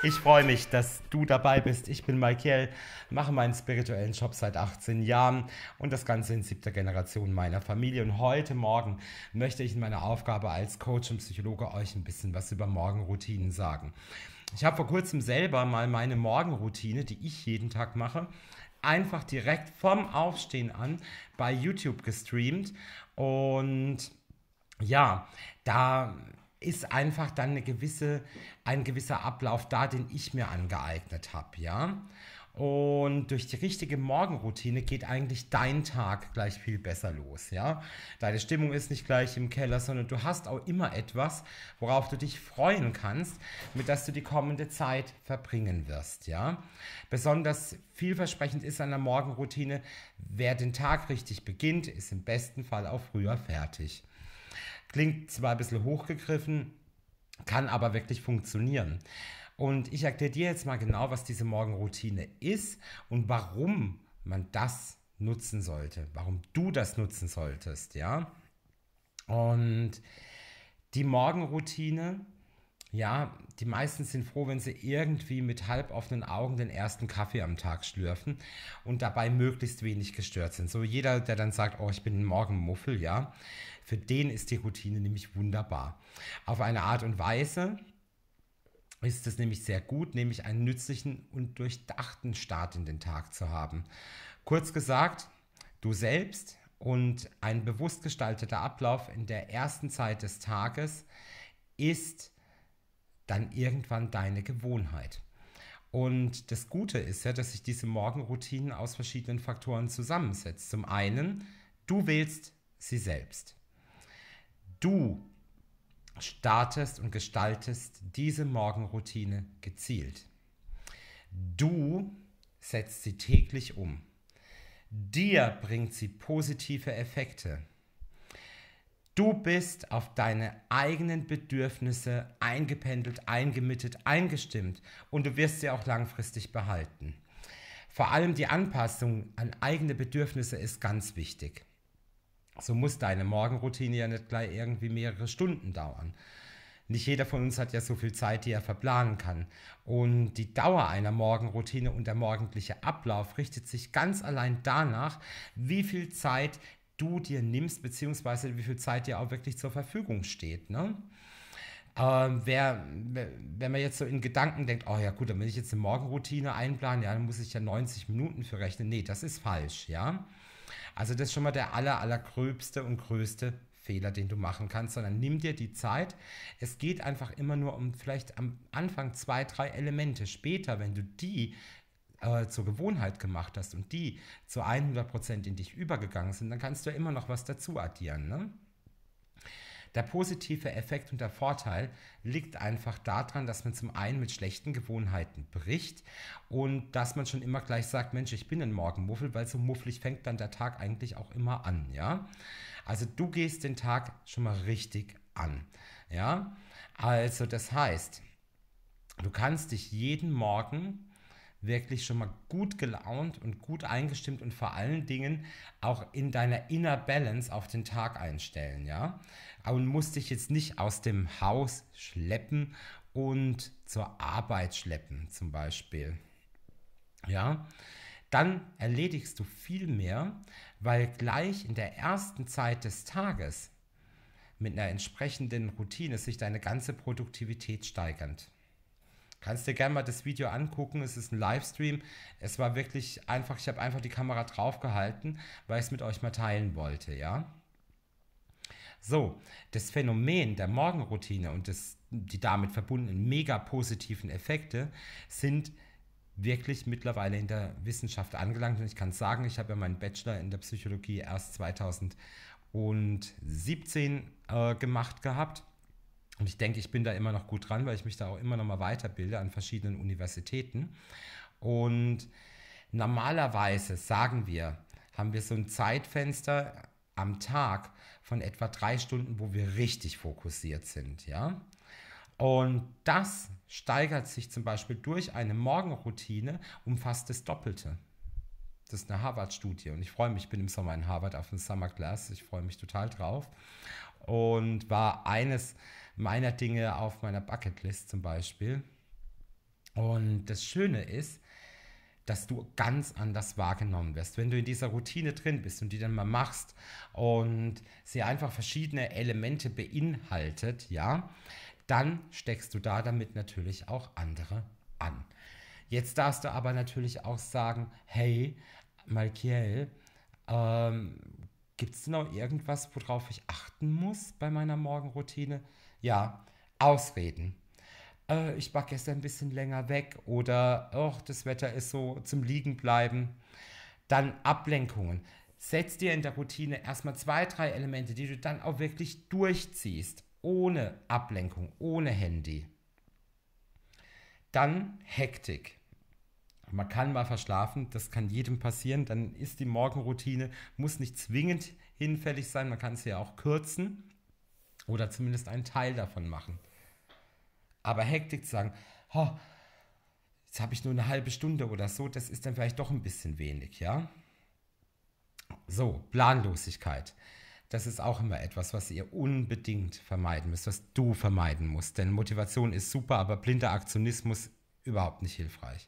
Ich freue mich, dass du dabei bist. Ich bin Michael, mache meinen spirituellen Job seit 18 Jahren und das Ganze in siebter Generation meiner Familie. Und heute Morgen möchte ich in meiner Aufgabe als Coach und Psychologe euch ein bisschen was über Morgenroutinen sagen. Ich habe vor kurzem selber mal meine Morgenroutine, die ich jeden Tag mache, einfach direkt vom Aufstehen an bei YouTube gestreamt und ja, da ist einfach dann eine gewisse, ein gewisser Ablauf da, den ich mir angeeignet habe, ja. Und durch die richtige Morgenroutine geht eigentlich dein Tag gleich viel besser los, ja. Deine Stimmung ist nicht gleich im Keller, sondern du hast auch immer etwas, worauf du dich freuen kannst, mit das du die kommende Zeit verbringen wirst, ja. Besonders vielversprechend ist an der Morgenroutine, wer den Tag richtig beginnt, ist im besten Fall auch früher fertig. Klingt zwar ein bisschen hochgegriffen, kann aber wirklich funktionieren. Und ich erkläre dir jetzt mal genau, was diese Morgenroutine ist und warum man das nutzen sollte, warum du das nutzen solltest, ja. Und die Morgenroutine ja, die meisten sind froh, wenn sie irgendwie mit halboffenen Augen den ersten Kaffee am Tag schlürfen und dabei möglichst wenig gestört sind. So jeder, der dann sagt, oh, ich bin morgen Muffel, ja, für den ist die Routine nämlich wunderbar. Auf eine Art und Weise ist es nämlich sehr gut, nämlich einen nützlichen und durchdachten Start in den Tag zu haben. Kurz gesagt, du selbst und ein bewusst gestalteter Ablauf in der ersten Zeit des Tages ist dann irgendwann deine Gewohnheit. Und das Gute ist ja, dass sich diese Morgenroutinen aus verschiedenen Faktoren zusammensetzt. Zum einen, du wählst sie selbst. Du startest und gestaltest diese Morgenroutine gezielt. Du setzt sie täglich um. Dir bringt sie positive Effekte. Du bist auf deine eigenen Bedürfnisse eingependelt, eingemittet, eingestimmt und du wirst sie auch langfristig behalten. Vor allem die Anpassung an eigene Bedürfnisse ist ganz wichtig. So muss deine Morgenroutine ja nicht gleich irgendwie mehrere Stunden dauern. Nicht jeder von uns hat ja so viel Zeit, die er verplanen kann. Und die Dauer einer Morgenroutine und der morgendliche Ablauf richtet sich ganz allein danach, wie viel Zeit du dir nimmst, beziehungsweise wie viel Zeit dir auch wirklich zur Verfügung steht. Ne? Ähm, wer, wenn man jetzt so in Gedanken denkt, oh ja gut, dann will ich jetzt eine Morgenroutine einplanen, ja, dann muss ich ja 90 Minuten für rechnen. Nee, das ist falsch, ja. Also das ist schon mal der aller, allergröbste und größte Fehler, den du machen kannst, sondern nimm dir die Zeit. Es geht einfach immer nur um vielleicht am Anfang zwei, drei Elemente. Später, wenn du die äh, zur Gewohnheit gemacht hast und die zu 100 in dich übergegangen sind, dann kannst du ja immer noch was dazu addieren. Ne? Der positive Effekt und der Vorteil liegt einfach daran, dass man zum einen mit schlechten Gewohnheiten bricht und dass man schon immer gleich sagt, Mensch, ich bin ein Morgenmuffel, weil so mufflig fängt dann der Tag eigentlich auch immer an, ja? Also du gehst den Tag schon mal richtig an, ja? Also das heißt, du kannst dich jeden Morgen wirklich schon mal gut gelaunt und gut eingestimmt und vor allen Dingen auch in deiner Inner Balance auf den Tag einstellen, ja? Und musst dich jetzt nicht aus dem Haus schleppen und zur Arbeit schleppen, zum Beispiel. Ja? Dann erledigst du viel mehr, weil gleich in der ersten Zeit des Tages mit einer entsprechenden Routine sich deine ganze Produktivität steigert. Kannst dir gerne mal das Video angucken. Es ist ein Livestream. Es war wirklich einfach, ich habe einfach die Kamera draufgehalten, weil ich es mit euch mal teilen wollte, ja. So, das Phänomen der Morgenroutine und das, die damit verbundenen mega positiven Effekte sind wirklich mittlerweile in der Wissenschaft angelangt. Und ich kann sagen, ich habe ja meinen Bachelor in der Psychologie erst 2017 äh, gemacht gehabt. Und ich denke, ich bin da immer noch gut dran, weil ich mich da auch immer noch mal weiterbilde an verschiedenen Universitäten. Und normalerweise, sagen wir, haben wir so ein Zeitfenster am Tag von etwa drei Stunden, wo wir richtig fokussiert sind, ja. Und das steigert sich zum Beispiel durch eine Morgenroutine um fast das Doppelte. Das ist eine Harvard-Studie und ich freue mich, ich bin im Sommer in Harvard auf dem Summer Class, ich freue mich total drauf und war eines meiner Dinge auf meiner Bucketlist zum Beispiel. Und das Schöne ist, dass du ganz anders wahrgenommen wirst, wenn du in dieser Routine drin bist und die dann mal machst und sie einfach verschiedene Elemente beinhaltet, ja, dann steckst du da damit natürlich auch andere an. Jetzt darfst du aber natürlich auch sagen, hey, Malkiel, ähm, gibt es noch irgendwas, worauf ich achten muss bei meiner Morgenroutine? Ja, Ausreden. Äh, ich war gestern ein bisschen länger weg oder oh, das Wetter ist so zum Liegenbleiben. Dann Ablenkungen. Setz dir in der Routine erstmal zwei, drei Elemente, die du dann auch wirklich durchziehst, ohne Ablenkung, ohne Handy. Dann Hektik. Man kann mal verschlafen, das kann jedem passieren. Dann ist die Morgenroutine, muss nicht zwingend hinfällig sein, man kann sie ja auch kürzen. Oder zumindest einen Teil davon machen. Aber Hektik zu sagen, oh, jetzt habe ich nur eine halbe Stunde oder so, das ist dann vielleicht doch ein bisschen wenig, ja? So, Planlosigkeit. Das ist auch immer etwas, was ihr unbedingt vermeiden müsst, was du vermeiden musst. Denn Motivation ist super, aber blinder Aktionismus überhaupt nicht hilfreich.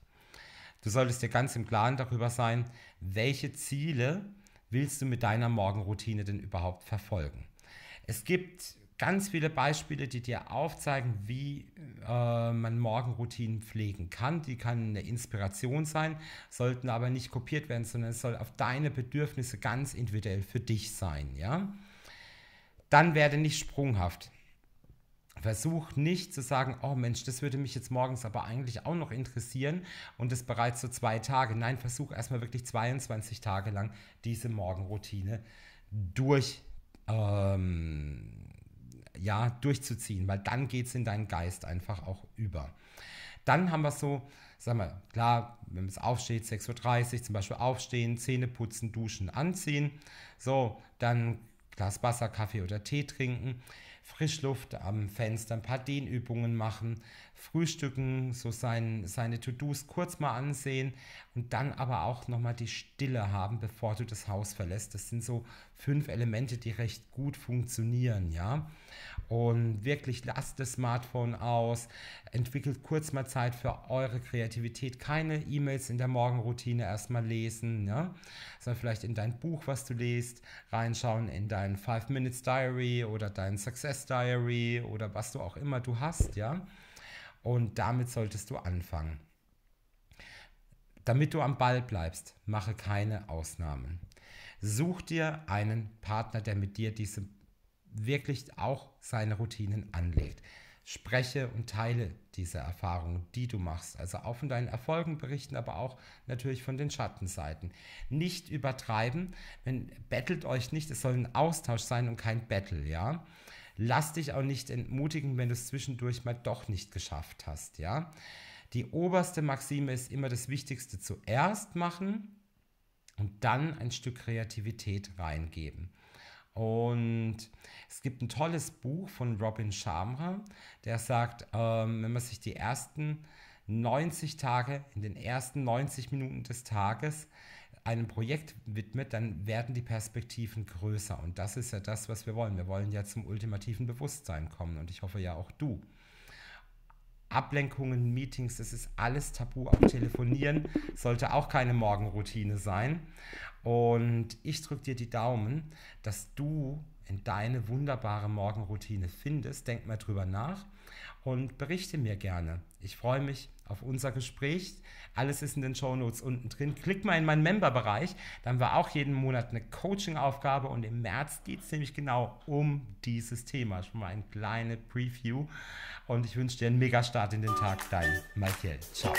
Du solltest dir ganz im Klaren darüber sein, welche Ziele willst du mit deiner Morgenroutine denn überhaupt verfolgen. Es gibt ganz viele Beispiele, die dir aufzeigen, wie äh, man Morgenroutinen pflegen kann. Die kann eine Inspiration sein, sollten aber nicht kopiert werden, sondern es soll auf deine Bedürfnisse ganz individuell für dich sein. Ja? Dann werde nicht sprunghaft. Versuch nicht zu sagen, oh Mensch, das würde mich jetzt morgens aber eigentlich auch noch interessieren und das bereits so zwei Tage. Nein, versuch erstmal wirklich 22 Tage lang diese Morgenroutine durch ähm, ja, durchzuziehen, weil dann geht es in deinen Geist einfach auch über. Dann haben wir so, sag mal, klar, wenn es aufsteht, 6.30 Uhr zum Beispiel aufstehen, Zähne putzen, duschen, anziehen. So, dann Glas Wasser, Kaffee oder Tee trinken, Frischluft am Fenster, ein paar Dehnübungen machen, Frühstücken, so sein, seine To-Dos kurz mal ansehen und dann aber auch nochmal die Stille haben, bevor du das Haus verlässt. Das sind so fünf Elemente, die recht gut funktionieren, ja. Und wirklich lasst das Smartphone aus, entwickelt kurz mal Zeit für eure Kreativität. Keine E-Mails in der Morgenroutine erstmal lesen, ja? sondern vielleicht in dein Buch, was du liest, reinschauen in dein Five Minutes Diary oder dein Success Diary oder was du auch immer du hast, ja. Und damit solltest du anfangen. Damit du am Ball bleibst, mache keine Ausnahmen. Such dir einen Partner, der mit dir diese wirklich auch seine Routinen anlegt. Spreche und teile diese Erfahrungen, die du machst. Also auch von deinen Erfolgen berichten, aber auch natürlich von den Schattenseiten. Nicht übertreiben, wenn bettelt euch nicht, es soll ein Austausch sein und kein Battle, ja lass dich auch nicht entmutigen, wenn du es zwischendurch mal doch nicht geschafft hast, ja. Die oberste Maxime ist immer das Wichtigste zuerst machen und dann ein Stück Kreativität reingeben. Und es gibt ein tolles Buch von Robin Shamra, der sagt, ähm, wenn man sich die ersten 90 Tage, in den ersten 90 Minuten des Tages einem Projekt widmet, dann werden die Perspektiven größer. Und das ist ja das, was wir wollen. Wir wollen ja zum ultimativen Bewusstsein kommen. Und ich hoffe ja auch du. Ablenkungen, Meetings, das ist alles tabu. Auch telefonieren sollte auch keine Morgenroutine sein. Und ich drücke dir die Daumen, dass du in deine wunderbare Morgenroutine findest. Denk mal drüber nach und berichte mir gerne. Ich freue mich auf unser Gespräch. Alles ist in den Shownotes unten drin. Klick mal in meinen Member-Bereich. Dann war auch jeden Monat eine Coaching-Aufgabe und im März geht es nämlich genau um dieses Thema. Schon mal ein kleine Preview und ich wünsche dir einen Mega-Start in den Tag. Dein Michael. Ciao.